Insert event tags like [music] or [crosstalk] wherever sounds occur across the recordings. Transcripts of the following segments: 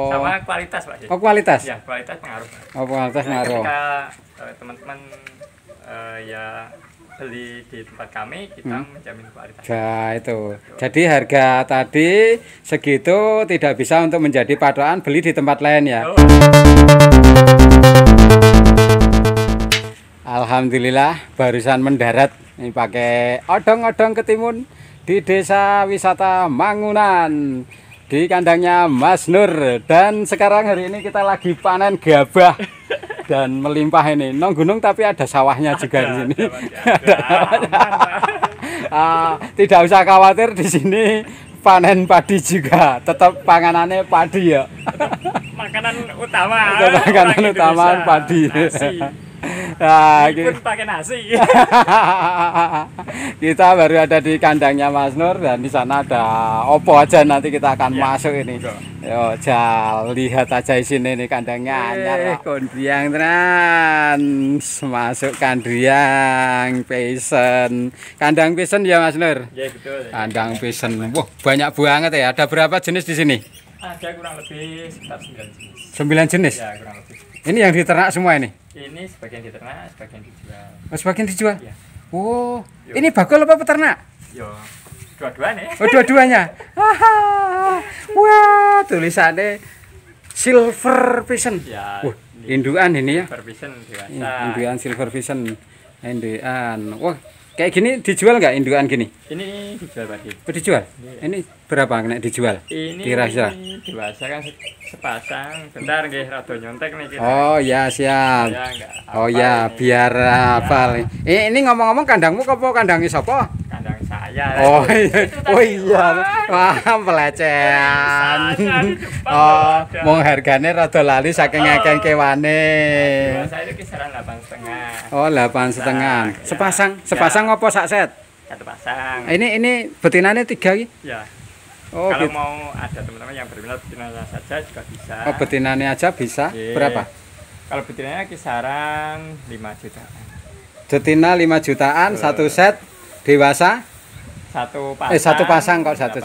Oh. Sama kualitas Pak. Oh kualitas? Ya kualitas pengaruh. Oh kualitas nah, pengaruh. Ketika eh, teman-teman uh, ya beli di tempat kami kita hmm. menjamin kualitas. Ya itu. Jadi harga tadi segitu tidak bisa untuk menjadi patokan beli di tempat lain ya. Oh. Alhamdulillah barusan mendarat ini pakai odong-odong ketimun di desa wisata Mangunan di kandangnya Mas Nur dan sekarang hari ini kita lagi panen gabah dan melimpah ini non gunung tapi ada sawahnya ada, juga di sini ada, ya. ada, uh, tidak usah khawatir di sini panen padi juga tetap panganannya padi ya makanan utama makanan utama padi nasi nah, pakai nasi. [laughs] kita baru ada di kandangnya Mas Nur dan di sana ada opo aja nanti kita akan ya, masuk ini. Betul. Yo, jal lihat aja di sini nih kandangnya anyar. Kondiang Masuk kandiang pisen Kandang pisen ya Mas Nur? Ya betul. Ya. Kandang pisen Wah, banyak banget ya. Ada berapa jenis di sini? Ada kurang lebih sekitar 9 jenis. 9 jenis? Ya, kurang lebih. Ini yang diternak semua ini? Ini sebagian diternak, sebagian dijual. Oh, sebagian dijual? Iya. Wow, oh, Yo. ini bakul apa peternak? Yo, dua-duanya. Oh, dua-duanya. [laughs] Wah, tulisannya silver vision. Ya. Wah, induan ini ya. Silver vision dewasa. Induan silver vision. Induan. Wah, Kayak gini dijual nggak indukan gini? Ini dijual Pak. Oh, dijual? Iya. Ini berapa kena dijual? Ini kira-kira. Dewasa kan sepasang. Bentar nggih rada nyontek nih kita. Oh ya siap. Ya, oh ya ini. biar ya. apa. Eh ini ngomong-ngomong kandangmu kok kandangnya sapa? Kandang saya. Iya. Oh iya, oh iya, wah pelecehan. Iya, iya, oh, mau harganya rada lali saking oh. akeh kewane. Saya itu kisaran delapan setengah. Oh delapan setengah. Sepasang, sepasang apa sak set? Satu pasang. Ini ini betinanya tiga ini? Ya. Oh, kalau gitu. mau ada teman-teman yang berminat betinanya saja juga bisa. Oh, betinanya aja bisa. Yeah. Berapa? Kalau betinanya kisaran 5 jutaan. Betina 5 jutaan Betul. satu set dewasa satu eh, pasang. Eh satu pasang kok satu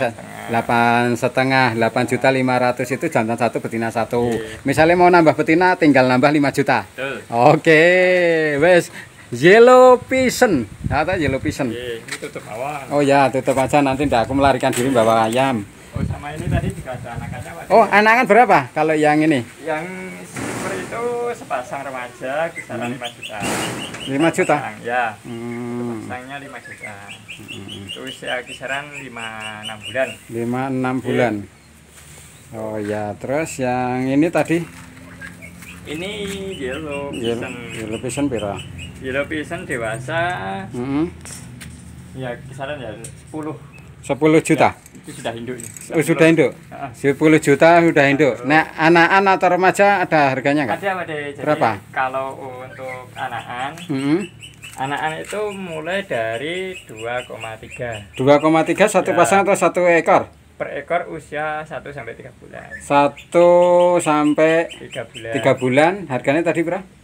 delapan setengah delapan juta lima ratus itu jantan satu betina satu. Yeah. Misalnya mau nambah betina tinggal nambah lima juta. Oke, okay. wes yellow pigeon. Kata yellow pigeon. Yeah, iya, Oh ya tutup aja nanti ndak aku melarikan diri bawa ayam. Oh sama ini tadi juga ada anak-anak. Oh anakan berapa kalau yang ini? Yang sepasang remaja kisaran hmm. juta. lima juta? ya. Hmm. Pasangnya 5 juta. Hmm. Itu usia ya, kisaran lima 6 bulan. lima enam bulan. Yeah. Oh ya, terus yang ini tadi ini yellow pisan. Yellow pisan pira? Yellow pisan dewasa. Hmm. Ya kisaran ya sepuluh 10 juta. Ya, Itu sudah induk. Ya. Sudah induk. Heeh. 10 juta sudah induk. Nah, anak-anak atau remaja ada harganya enggak? Ada, Pak. Berapa? Kalau untuk anak mm -hmm. Anak-anak itu mulai dari 2,3. 2,3 satu ya. pasang atau satu ekor? per ekor usia 1 sampai 3 bulan. 1 sampai 3 bulan. 3 bulan harganya tadi berapa?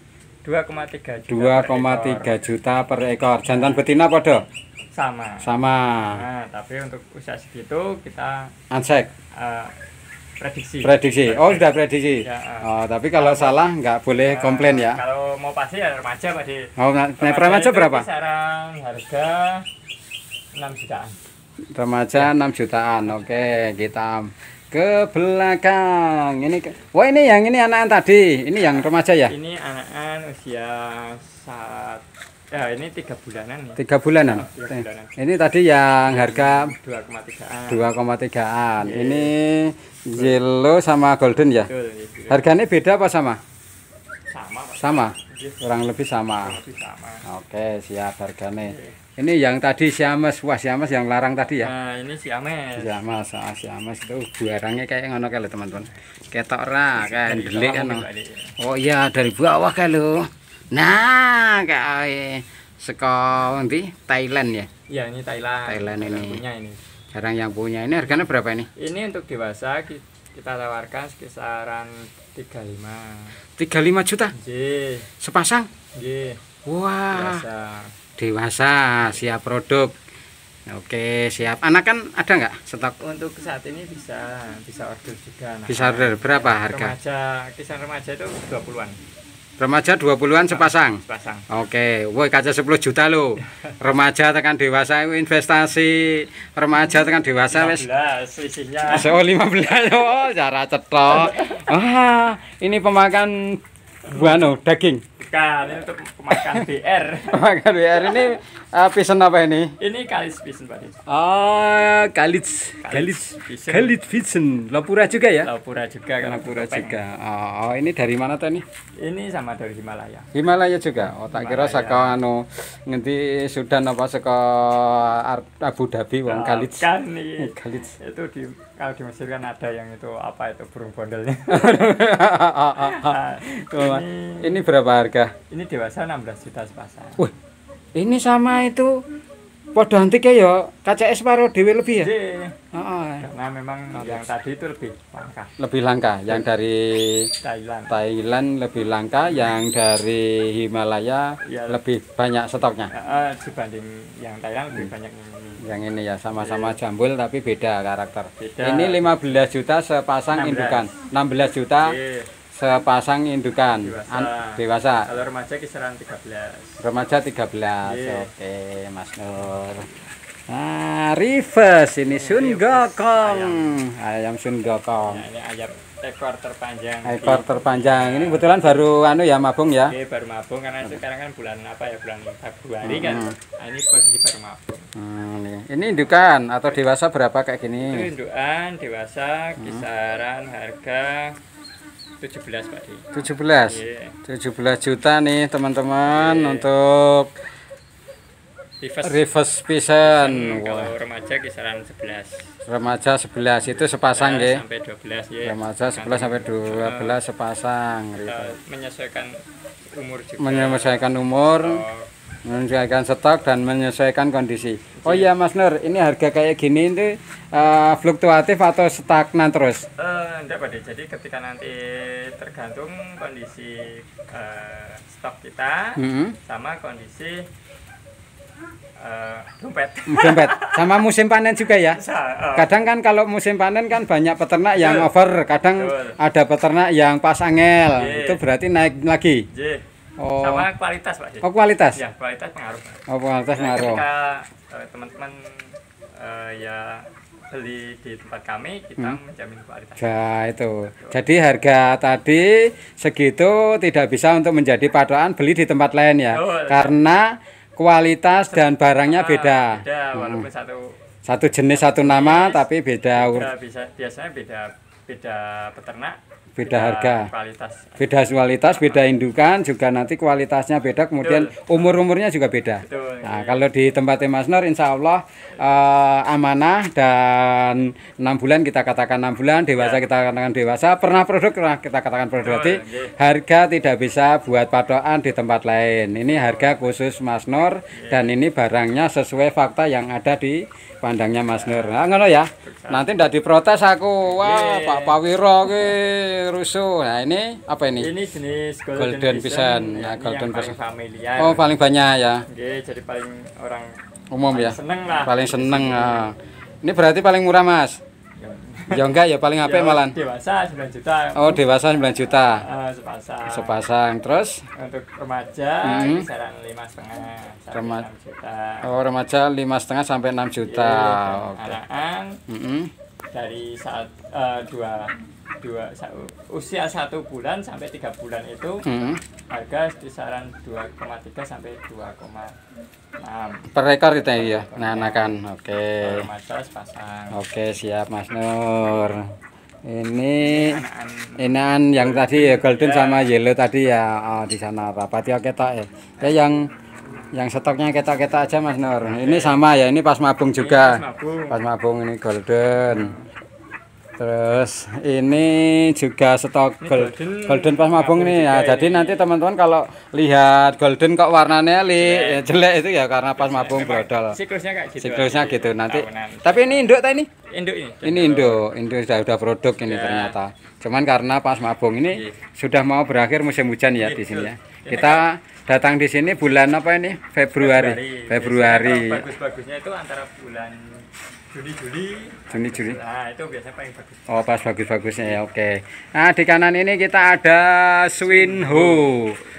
2,3 juta 2,3 juta per ekor jantan betina podo sama sama nah, tapi untuk usia segitu kita ansek uh, eh, prediksi prediksi oh sudah prediksi ya, uh, oh tapi kalau, kalau salah nggak boleh uh, komplain ya kalau mau pasti ya remaja pak di oh nah, nah, remaja, remaja berapa sekarang harga 6 jutaan remaja 6 jutaan oke okay, kita ke belakang ini wah ini yang ini anak-anak tadi ini yang remaja ya ini anak-anak usia saat ya ini tiga bulanan ya tiga bulanan, oh, bulanan. ini tadi yang harga dua 2,3an dua an yeah. ini yellow sama golden ya Betul, yeah. Iya, harganya beda apa sama sama iya. kurang lebih sama, sama. oke siap harganya yeah. Ini yang tadi siames, wah siames yang larang tadi ya. Nah, ini siames. Siames, ah, siames itu barangnya kayak ngono kayak teman-teman. Ketok ra kan delik kan. Oh iya dari bawah kayak lo. Nah, kayak eh, seko nanti Thailand ya. Iya, ini Thailand. Thailand ini. punya ini. Barang yang punya ini harganya berapa ini? Ini untuk dewasa kita tawarkan kisaran 35. 35 juta? Nggih. Sepasang? Nggih. Wah. Biasa dewasa siap produk Oke siap anak kan ada nggak stok untuk saat ini bisa bisa order juga anak bisa order berapa harga remaja kisaran remaja itu 20-an remaja 20-an sepasang sepasang Oke woi kaca 10 juta lo [laughs] remaja tekan dewasa investasi remaja tekan dewasa 15 wes [laughs] oh 15 oh cara cetok [laughs] wah ini pemakan buano daging bukan ini untuk pemakan BR pemakan [laughs] BR ini uh, eh, pisen apa ini ini kalis vision pak oh kalis kalis pisen kalis vision lapura juga ya lapura juga kan lapura juga ah, oh ini dari mana tadi ini sama dari Himalaya Himalaya juga oh tak kira saka anu nanti Sudan apa saka Abu Dhabi wong kalis kan [laughs] kalis itu di kalau di Mesir kan ada yang itu apa itu burung bondelnya nah, [laughs] ini, ini berapa harga ini dewasa 16 juta sepasang Wih, ini sama itu Padha antike ya KCS baru dewi lebih ya. Heeh. Karena memang yang tadi itu lebih langka. Lebih langka yang dari Thailand. Thailand lebih langka, yang dari Himalaya ya. lebih banyak stoknya. Heeh, dibanding yang Thailand lebih hmm. banyak yang ini. ya sama-sama iya. jambul tapi beda karakter. Beda. Ini 15 juta sepasang indukan. 16 juta. Yeah sepasang indukan dewasa, An dewasa. kalau remaja kisaran 13 remaja 13 yeah. oke Mas Nur nah reverse ini, ini iya, Sun Gokong ayam, ayam Sun Gokong ya, ini ayam ekor terpanjang ekor terpanjang ini kebetulan iya. baru anu ya mabung ya Oke, iya, baru mabung karena sekarang kan bulan apa ya bulan Februari kan. hmm. kan nah, ini posisi baru mabung hmm, ini. ini indukan atau dewasa berapa kayak gini itu indukan dewasa hmm. kisaran hmm. harga 17 Pak D. 17. Yeah. 17 juta nih teman-teman yeah. untuk reverse, reverse pisan. Kalau Wah. remaja kisaran 11. Remaja 11 itu sepasang nggih. Sampai 12 ya. Yeah. Remaja 11 sampai 12 sepasang. menyesuaikan umur juga. Menyesuaikan umur. Oh menyesuaikan stok dan menyesuaikan kondisi. Oh iya. iya Mas Nur, ini harga kayak gini itu uh, fluktuatif atau stagnan terus? Uh, enggak Pak jadi ketika nanti tergantung kondisi uh, stok kita -hmm. sama kondisi Uh, dompet. [laughs] dompet. Sama musim panen juga ya. Kadang kan kalau musim panen kan banyak peternak yang over, kadang ada peternak yang pas angel. Iya. Itu berarti naik lagi. Iya. Oh. Sama kualitas Pak. Oh kualitas. Ya kualitas pengaruh. Oh kualitas pengaruh. Ketika eh, teman-teman uh, ya beli di tempat kami kita hmm. menjamin kualitas. Ya itu. Jadi harga tadi segitu tidak bisa untuk menjadi patokan beli di tempat lain ya. Oh, karena kualitas dan barangnya ah, beda. Beda walaupun hmm. satu satu jenis satu nama tapi beda. beda bisa, biasanya beda beda peternak beda harga kualitas. beda kualitas beda indukan juga nanti kualitasnya beda kemudian umur umurnya juga beda nah kalau di tempatnya Mas Nur Insya Allah uh, amanah dan enam bulan kita katakan enam bulan dewasa ya. kita katakan dewasa pernah produk pernah kita katakan produk berarti harga tidak bisa buat patokan di tempat lain ini harga khusus Mas Nur ya. dan ini barangnya sesuai fakta yang ada di pandangnya Mas Nur nah, ngono ya nanti tidak diprotes aku wah iya, iya, iya. Pak Pawiro ke rusuh. Nah, ini apa ini? Ini jenis golden, golden pisan. Nah, golden pisan. Oh, paling banyak ya. Oke, jadi paling orang umum paling ya. Seneng lah. Paling seneng. Nah. Ini berarti paling murah, Mas. ya, ya enggak ya paling [laughs] ya, apa ya, malan dewasa 9 juta oh dewasa 9 juta uh, sepasang sepasang terus untuk remaja hmm. kisaran lima setengah remaja juta oh remaja lima setengah sampai enam juta yeah, okay. anak mm -hmm dari saat uh, dua dua usia satu bulan sampai tiga bulan itu hmm. harga kisaran 2,3 sampai 2,6 per ekor itu ya nanakan ya. oke okay. oke okay, siap Mas Nur ini inan yang tadi ya golden ya. sama yellow tadi ya oh, di sana rapat ya kita ya. ya yang yang stoknya kita-kita aja Mas Nur. okay. Ini sama ya, ini pas mabung juga. pas mabung. ini golden. Terus ini juga stok ini gold, golden, golden pas mabung, mabung nih. Ya, jadi nanti teman-teman kalau lihat golden kok warnanya li, jelek. Eh, jelek itu ya karena pas mabung brodol. Siklusnya kayak gitu. Siklusnya gitu nanti. tahunan. Tapi ini induk tadi ini? Induk ini. Ini induk, induk sudah udah produk ini ya. ternyata. Cuman karena pas mabung ini ya. sudah mau berakhir musim hujan ya, ya di sini ya. Iya. Kita datang di sini bulan apa ini Februari Februari, bagus-bagusnya itu antara bulan Juni Juli Juni Juli nah itu biasanya paling bagus oh pas bagus-bagusnya ya oke nah di kanan ini kita ada Swinho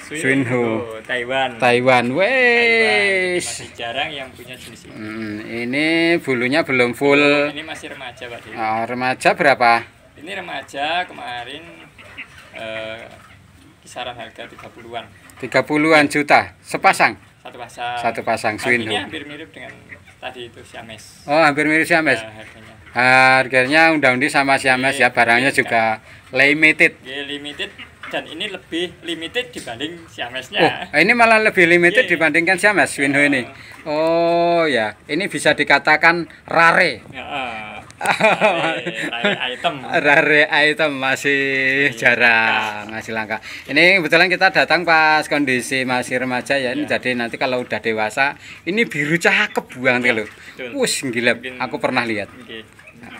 Swinho Taiwan Taiwan wes masih jarang yang punya jenis ini hmm, ini bulunya belum full ini masih remaja pak oh, remaja berapa ini remaja kemarin eh, kisaran harga 30-an tiga puluhan juta sepasang. Satu pasang. Satu pasang Swin. hampir mirip dengan tadi itu siames. Oh, hampir mirip siames. Ya, harganya. Harganya undang-undi sama siames ya, iya, barangnya iya, juga iya. limited. Ya, limited dan ini lebih limited dibanding siamesnya. Oh, ini malah lebih limited yeah. dibandingkan siames Winho ya. ini. Oh ya, ini bisa dikatakan rare. Ya, uh rare item rare item masih jarang masih langka ini kebetulan kita datang pas kondisi masih remaja ya ini iya. jadi nanti kalau udah dewasa ini biru cakep banget iya, gitu kalau wus gila aku pernah lihat okay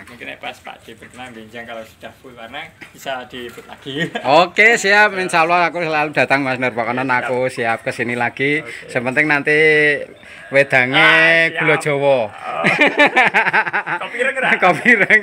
mungkin nah, pas Pak Di berkenan bincang kalau sudah full warna bisa dibut lagi. Oke, siap. Iya. Insya Allah aku selalu datang Mas Nurbakonon. Ya, aku siap ke sini lagi. Oke. Sementing nanti wedangnya ah, gula Jawa. Oh. [laughs] Kopi reng. Kopi reng.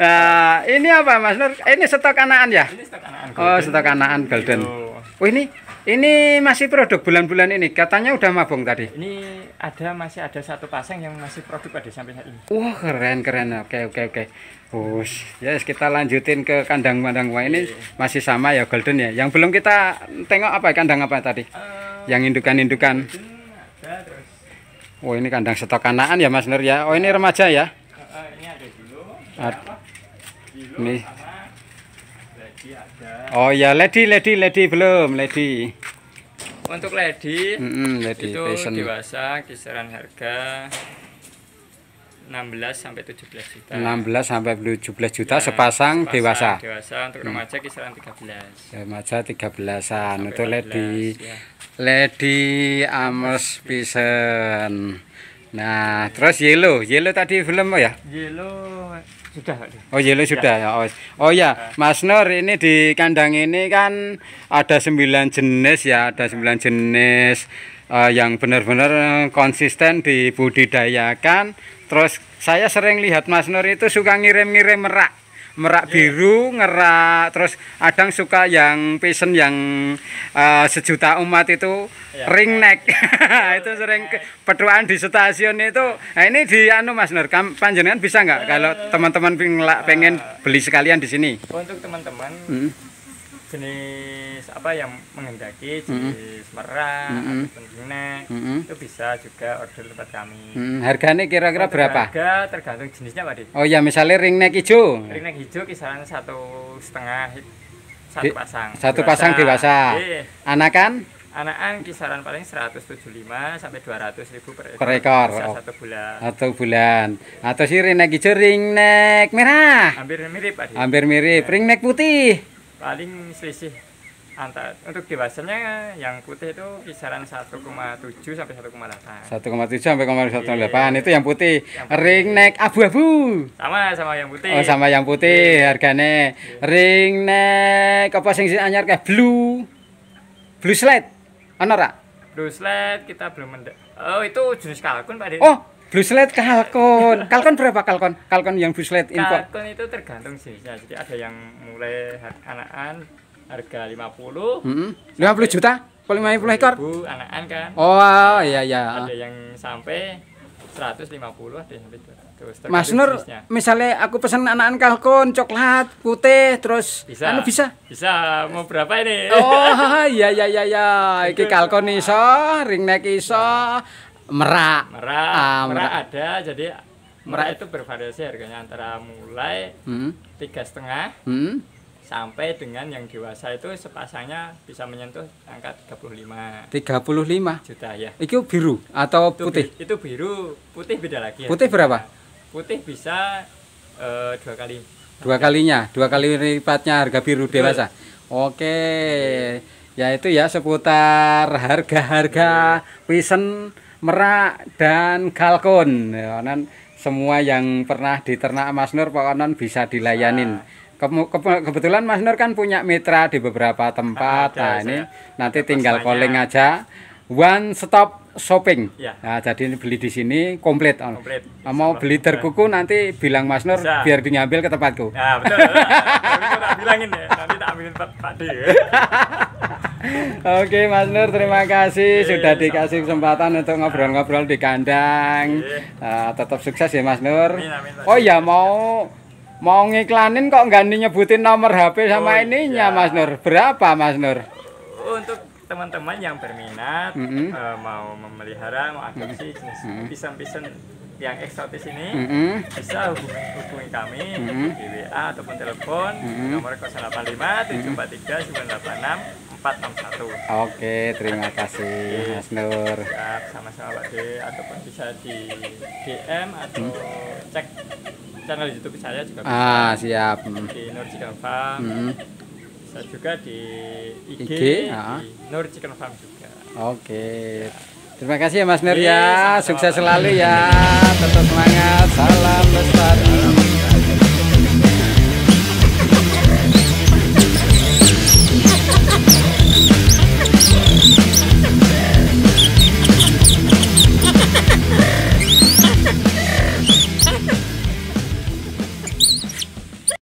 Nah, ini apa Mas Nur? Ini stok anakan ya? Ini stok anakan. Oh, stok anakan golden. Iya. Oh, ini ini masih produk bulan-bulan ini. Katanya udah mabung tadi. Ini ada masih ada satu pasang yang masih produk pada sampai saat ini. Wah, wow, keren keren. Oke, oke, oke. Us, ya, yes, kita lanjutin ke kandang kandang wah ini yeah. masih sama ya golden ya. Yang belum kita tengok apa kandang apa tadi? Uh, yang indukan-indukan. Oh, ini kandang stok kanaan ya Mas Nur ya. Oh, ini remaja ya. Uh, uh, ini ada dulu. Ini ada. Oh ya, lady, lady, lady belum, lady. Untuk lady, mm -hmm, lady itu fashion. dewasa kisaran harga 16 sampai 17 juta. 16 sampai 17 juta ya, sepasang, sepasang dewasa. Dewasa untuk hmm. remaja hmm. kisaran 13. Remaja 13-an untuk 14, lady. Ya. Lady Amos Pisen. Nah, ya. terus yellow, yellow tadi belum ya? Yellow Oh, iya, sudah, Oh, yellow sudah ya. Oh, oh ya, Mas Nur ini di kandang ini kan ada sembilan jenis ya, ada sembilan jenis uh, yang benar-benar konsisten dibudidayakan. Terus saya sering lihat Mas Nur itu suka ngirim-ngirim merak merak iya. biru ngerak terus kadang suka yang fashion yang uh, sejuta umat itu ringnek iya. ring neck [laughs] iya, itu sering petualan di stasiun itu nah ini di anu Mas Nur panjenengan bisa nggak eh. kalau teman-teman pengen eh. beli sekalian di sini untuk teman-teman hmm jenis apa yang menghendaki jenis mm -hmm. merah mm -hmm. ataupun lunak mm -hmm. itu bisa juga order tempat kami mm, harganya kira-kira berapa harga tergantung jenisnya pak di oh ya misalnya ringneck hijau ringneck hijau kisaran satu setengah satu pasang satu dewasa. pasang dewasa eh. anakan anakan kisaran paling 175 sampai 200 ribu per ekor, per ekor. oh. satu bulan satu bulan atau si ringneck hijau ringneck merah hampir mirip Pak hampir mirip ya. ringneck putih paling selisih antar untuk dewasanya yang putih itu kisaran 1,7 sampai 1,8. 1,7 sampai 1,8 iya. itu yang putih. Yang putih. Ring neck abu-abu. Sama sama yang putih. Oh, sama yang putih yeah. harganya. Yeah. Ring neck apa sih anyar kayak blue. Blue slide. Ono Blue slide kita belum mendek. Oh, itu jenis kalkun Pak Oh, Bruslet kalkon. Kalkon berapa kalkon? Kalkon yang bruslet info. Kalkon itu tergantung jenisnya. Jadi ada yang mulai anakan harga 50. Mm -hmm. 50 juta? Kalau 50 ekor? Bu anakan kan. Oh, iya iya. Ada yang sampai 150, ada yang sampai 200. Mas Nur, misalnya aku pesan anakan kalkon coklat putih terus bisa. anu bisa? Bisa, mau berapa ini? Oh, [laughs] iya iya iya iya. Iki kalkon iso, ringneck iso. Nah Merak. Merak. uh, merak. merak ada jadi merak, merak itu bervariasi harganya antara mulai hmm. tiga setengah hmm. sampai dengan yang dewasa itu sepasangnya bisa menyentuh angka 35. 35 juta ya. Itu biru atau itu putih? Bi itu biru, putih beda lagi. Ya. Putih berapa? Putih bisa uh, dua kali. Dua kalinya, dua kali lipatnya harga biru Betul. dewasa. Oke. Okay. Ya itu ya seputar harga-harga pisen -harga Merak dan kalkun, Ya, semua yang pernah diternak Mas Nur Pak Onon bisa dilayanin. Ke, ah. ke, kebetulan Mas Nur kan punya mitra di beberapa tempat. Ah, nah, ini nanti tinggal calling aja. One stop shopping. Ya. Nah, jadi beli di sini komplit. komplit. Nah, mau beli terkuku nanti bilang Mas Nur Bisa. biar diambil ke tempatku. ya, betul. Nah, bilangin ya. Nanti tak ambilin Pak [laughs] Oke Mas Nur terima kasih sudah dikasih kesempatan untuk ngobrol-ngobrol di kandang. Uh, tetap sukses ya Mas Nur. Oh ya mau mau ngiklanin kok nggak nyebutin nomor HP sama oh, ininya iya. Mas Nur. Berapa Mas Nur? Oh, untuk teman-teman yang berminat mm -hmm. uh, mau memelihara mau adopsi mm -hmm. pisang-pisang yang eksotis ini mm -hmm. bisa hubungi, hubungi kami mm -hmm. di WA ataupun telepon mm -hmm. nomor 085 743 986 461 oke terima kasih Mas Nur Siap sama-sama Pak D ataupun bisa di DM atau hmm. cek channel YouTube saya juga ah, bisa. ah siap hmm. di Nur Farm. hmm. bisa juga di IG, IG ah. di Nur Farm juga oke ya. Terima kasih ya Mas Nur ya, sama -sama. sukses selalu ya, tetap semangat, salam lestari.